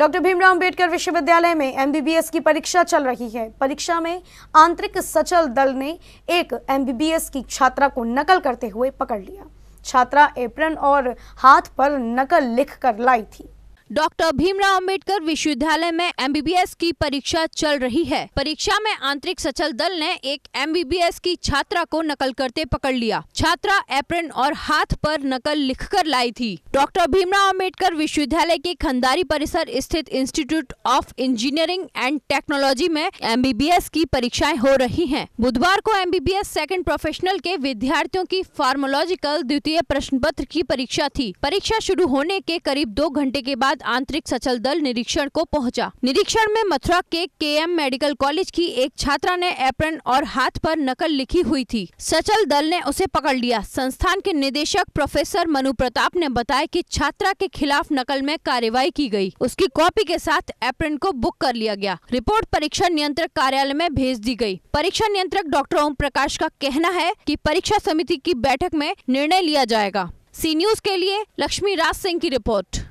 Doctor Bhimrao Ambedkar विश्वविद्यालय में MBBS की परीक्षा चल रही है परीक्षा में आंतरिक सचल दल ने एक एमबीबीएस की छात्रा को नकल करते हुए पकड़ लिया छात्रा एप्रन और हाथ पर नकल लिख कर लाई थी डॉक्टर भीमराव अंबेडकर विश्वविद्यालय में एमबीबीएस की परीक्षा चल रही है परीक्षा में आंतरिक सचल दल ने एक एमबीबीएस की छात्रा को नकल करते पकड़ लिया छात्रा एप्रन और हाथ पर नकल लिखकर लाई थी डॉक्टर भीमराव अंबेडकर विश्वविद्यालय के खंडारी परिसर स्थित institute of engineering and technology में एम की परीक्षाएं हो रही है बुधवार को एम सेकेंड प्रोफेशनल के विद्यार्थियों की फार्मोलॉजिकल द्वितीय प्रश्न पत्र की परीक्षा थी परीक्षा शुरू होने के करीब दो घंटे के बाद बाद आंतरिक सचल दल निरीक्षण को पहुंचा। निरीक्षण में मथुरा के केएम मेडिकल कॉलेज की एक छात्रा ने एप्रन और हाथ पर नकल लिखी हुई थी सचल दल ने उसे पकड़ लिया संस्थान के निदेशक प्रोफेसर मनु प्रताप ने बताया कि छात्रा के खिलाफ नकल में कार्रवाई की गयी उसकी कॉपी के साथ एप्रन को बुक कर लिया गया रिपोर्ट परीक्षा नियंत्रक कार्यालय में भेज दी गयी परीक्षा नियंत्रक डॉक्टर ओम प्रकाश का कहना है की परीक्षा समिति की बैठक में निर्णय लिया जाएगा सी न्यूज के लिए लक्ष्मी राज सिंह की रिपोर्ट